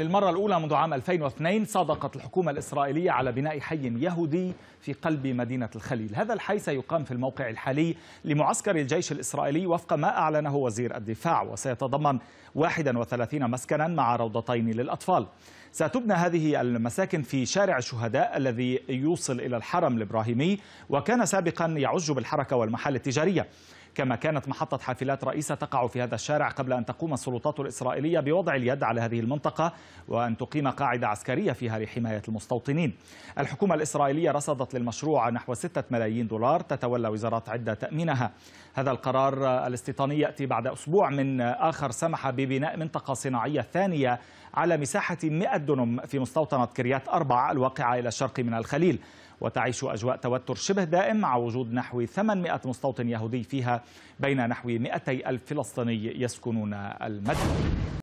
للمرة الأولى منذ عام 2002 صادقت الحكومة الإسرائيلية على بناء حي يهودي في قلب مدينة الخليل هذا الحي سيقام في الموقع الحالي لمعسكر الجيش الإسرائيلي وفق ما أعلنه وزير الدفاع وسيتضمن 31 مسكنا مع روضتين للأطفال ستبنى هذه المساكن في شارع الشهداء الذي يوصل إلى الحرم الإبراهيمي وكان سابقا يعج بالحركة والمحال التجارية كما كانت محطة حافلات رئيسة تقع في هذا الشارع قبل أن تقوم السلطات الإسرائيلية بوضع اليد على هذه المنطقة وأن تقيم قاعدة عسكرية فيها لحماية المستوطنين الحكومة الإسرائيلية رصدت للمشروع نحو 6 ملايين دولار تتولى وزارات عدة تأمينها هذا القرار الاستيطاني يأتي بعد أسبوع من آخر سمح ببناء منطقة صناعية ثانية على مساحة 100 دنم في مستوطنة كريات أربع الواقعة إلى الشرق من الخليل وتعيش أجواء توتر شبه دائم مع وجود نحو 800 مستوطن يهودي فيها بين نحو 200 ألف فلسطيني يسكنون المدينة